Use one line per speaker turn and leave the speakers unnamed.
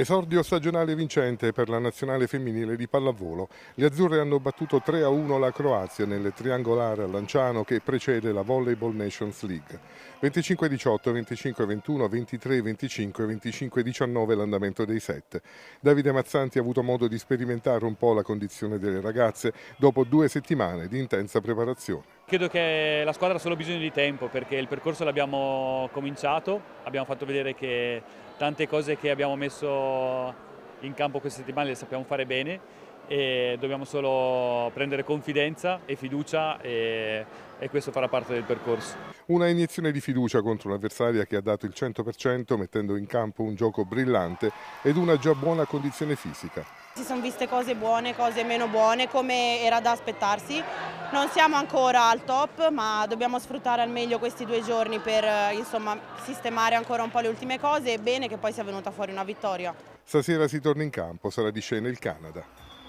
Esordio stagionale vincente per la nazionale femminile di pallavolo. Gli azzurre hanno battuto 3-1 la Croazia nel triangolare a Lanciano che precede la Volleyball Nations League. 25-18, 25-21, 23-25, 25-19 l'andamento dei set. Davide Mazzanti ha avuto modo di sperimentare un po' la condizione delle ragazze dopo due settimane di intensa preparazione.
Credo che la squadra ha solo bisogno di tempo perché il percorso l'abbiamo cominciato, abbiamo fatto vedere che tante cose che abbiamo messo in campo queste settimane le sappiamo fare bene e dobbiamo solo prendere confidenza e fiducia e, e questo farà parte del percorso.
Una iniezione di fiducia contro un'avversaria che ha dato il 100% mettendo in campo un gioco brillante ed una già buona condizione fisica.
Si sono viste cose buone, cose meno buone come era da aspettarsi non siamo ancora al top ma dobbiamo sfruttare al meglio questi due giorni per eh, insomma, sistemare ancora un po' le ultime cose e bene che poi sia venuta fuori una vittoria.
Stasera si torna in campo, sarà di scena il Canada.